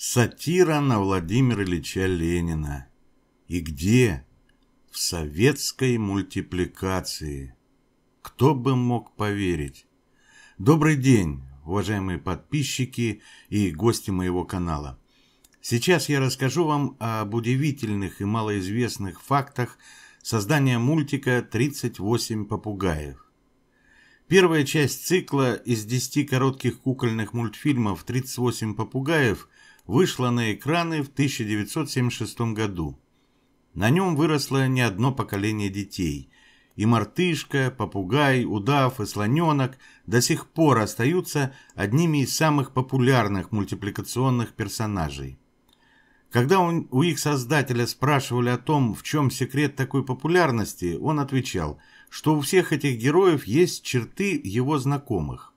Сатира на Владимира Ильича Ленина. И где? В советской мультипликации. Кто бы мог поверить? Добрый день, уважаемые подписчики и гости моего канала. Сейчас я расскажу вам об удивительных и малоизвестных фактах создания мультика «38 попугаев». Первая часть цикла из 10 коротких кукольных мультфильмов «38 попугаев» вышла на экраны в 1976 году. На нем выросло не одно поколение детей. И мартышка, попугай, удав и слоненок до сих пор остаются одними из самых популярных мультипликационных персонажей. Когда он, у их создателя спрашивали о том, в чем секрет такой популярности, он отвечал, что у всех этих героев есть черты его знакомых.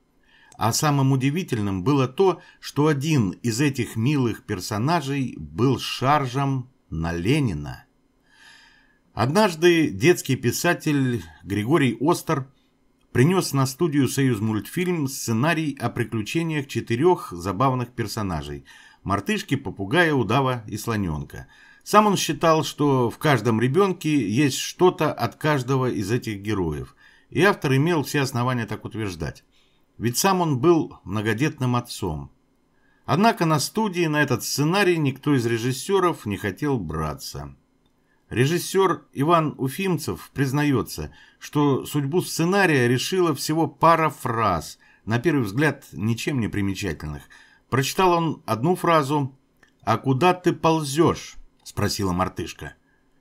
А самым удивительным было то, что один из этих милых персонажей был шаржем на Ленина. Однажды детский писатель Григорий Остер принес на студию «Союзмультфильм» сценарий о приключениях четырех забавных персонажей – мартышки, попугая, удава и слоненка. Сам он считал, что в каждом ребенке есть что-то от каждого из этих героев, и автор имел все основания так утверждать ведь сам он был многодетным отцом. Однако на студии на этот сценарий никто из режиссеров не хотел браться. Режиссер Иван Уфимцев признается, что судьбу сценария решила всего пара фраз, на первый взгляд ничем не примечательных. Прочитал он одну фразу «А куда ты ползешь?» – спросила мартышка.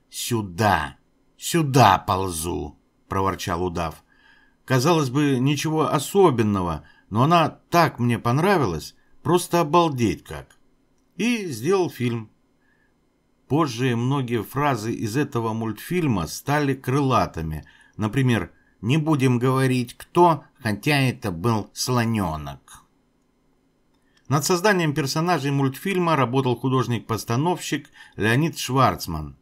«Сюда, сюда ползу!» – проворчал удав – Казалось бы, ничего особенного, но она так мне понравилась, просто обалдеть как. И сделал фильм. Позже многие фразы из этого мультфильма стали крылатыми. Например, «Не будем говорить кто, хотя это был слоненок». Над созданием персонажей мультфильма работал художник-постановщик Леонид Шварцман.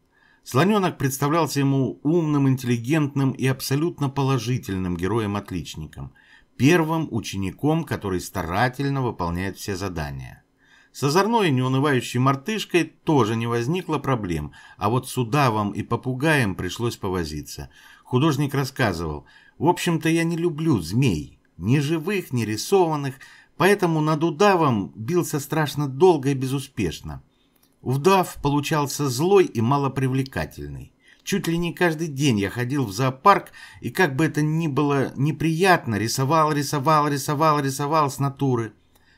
Слоненок представлялся ему умным, интеллигентным и абсолютно положительным героем-отличником, первым учеником, который старательно выполняет все задания. С озорной и неунывающей мартышкой тоже не возникло проблем, а вот с удавом и попугаем пришлось повозиться. Художник рассказывал, «В общем-то я не люблю змей, ни живых, ни рисованных, поэтому над удавом бился страшно долго и безуспешно. Вдав получался злой и малопривлекательный. Чуть ли не каждый день я ходил в зоопарк и, как бы это ни было неприятно, рисовал, рисовал, рисовал, рисовал с натуры.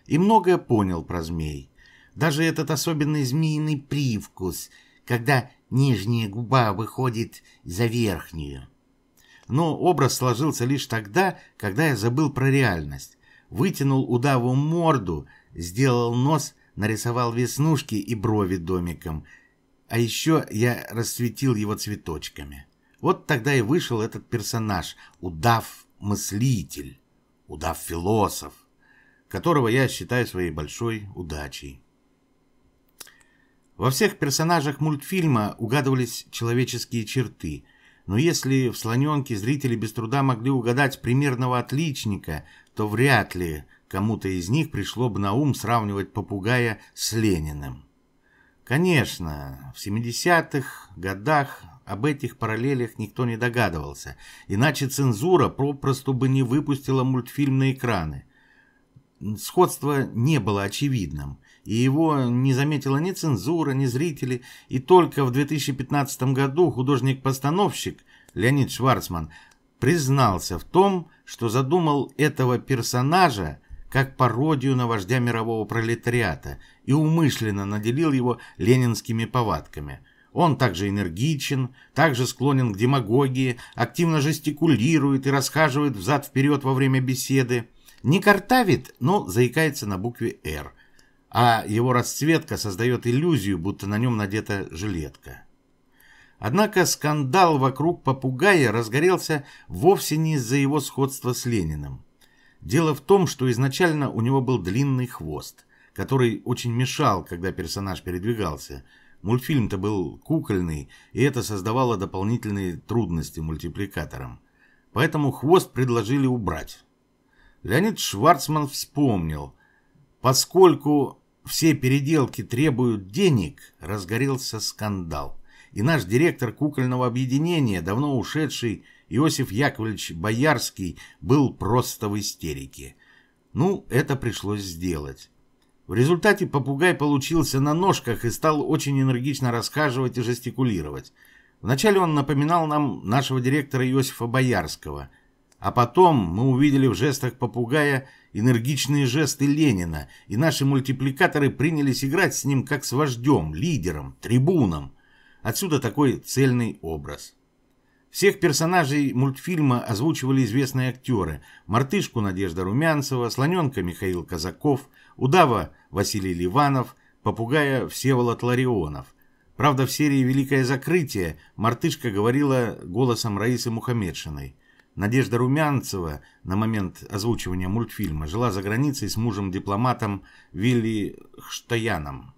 И многое понял про змей. Даже этот особенный змеиный привкус, когда нижняя губа выходит за верхнюю. Но образ сложился лишь тогда, когда я забыл про реальность. Вытянул удаву морду, сделал нос нарисовал веснушки и брови домиком, а еще я расцветил его цветочками. Вот тогда и вышел этот персонаж, удав-мыслитель, удав-философ, которого я считаю своей большой удачей. Во всех персонажах мультфильма угадывались человеческие черты, но если в «Слоненке» зрители без труда могли угадать примерного отличника, то вряд ли Кому-то из них пришло бы на ум сравнивать попугая с Лениным. Конечно, в 70-х годах об этих параллелях никто не догадывался, иначе цензура попросту бы не выпустила мультфильм на экраны. Сходство не было очевидным, и его не заметила ни цензура, ни зрители, и только в 2015 году художник-постановщик Леонид Шварцман признался в том, что задумал этого персонажа как пародию на вождя мирового пролетариата и умышленно наделил его ленинскими повадками. Он также энергичен, также склонен к демагогии, активно жестикулирует и расхаживает взад-вперед во время беседы. Не картавит, но заикается на букве «Р», а его расцветка создает иллюзию, будто на нем надета жилетка. Однако скандал вокруг попугая разгорелся вовсе не из-за его сходства с Лениным. Дело в том, что изначально у него был длинный хвост, который очень мешал, когда персонаж передвигался. Мультфильм-то был кукольный, и это создавало дополнительные трудности мультипликаторам. Поэтому хвост предложили убрать. Леонид Шварцман вспомнил, поскольку все переделки требуют денег, разгорелся скандал и наш директор кукольного объединения, давно ушедший Иосиф Яковлевич Боярский, был просто в истерике. Ну, это пришлось сделать. В результате попугай получился на ножках и стал очень энергично расхаживать и жестикулировать. Вначале он напоминал нам нашего директора Иосифа Боярского, а потом мы увидели в жестах попугая энергичные жесты Ленина, и наши мультипликаторы принялись играть с ним как с вождем, лидером, трибуном – Отсюда такой цельный образ. Всех персонажей мультфильма озвучивали известные актеры. Мартышку Надежда Румянцева, слоненка Михаил Казаков, удава Василий Ливанов, попугая Всеволод Ларионов. Правда, в серии «Великое закрытие» мартышка говорила голосом Раисы Мухамедшиной. Надежда Румянцева на момент озвучивания мультфильма жила за границей с мужем-дипломатом Вилли Хштаяном.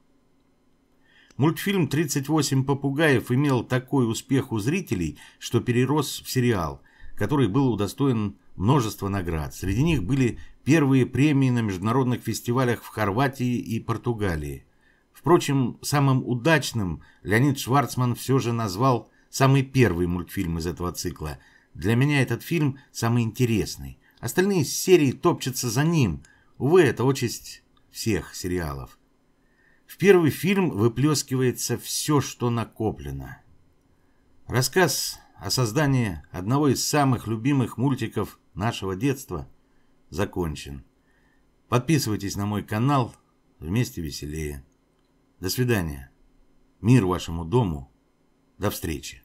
Мультфильм «38 попугаев» имел такой успех у зрителей, что перерос в сериал, который был удостоен множества наград. Среди них были первые премии на международных фестивалях в Хорватии и Португалии. Впрочем, самым удачным Леонид Шварцман все же назвал самый первый мультфильм из этого цикла. Для меня этот фильм самый интересный. Остальные серии топчутся за ним. Увы, это участь всех сериалов. В первый фильм выплескивается все, что накоплено. Рассказ о создании одного из самых любимых мультиков нашего детства закончен. Подписывайтесь на мой канал, вместе веселее. До свидания. Мир вашему дому. До встречи.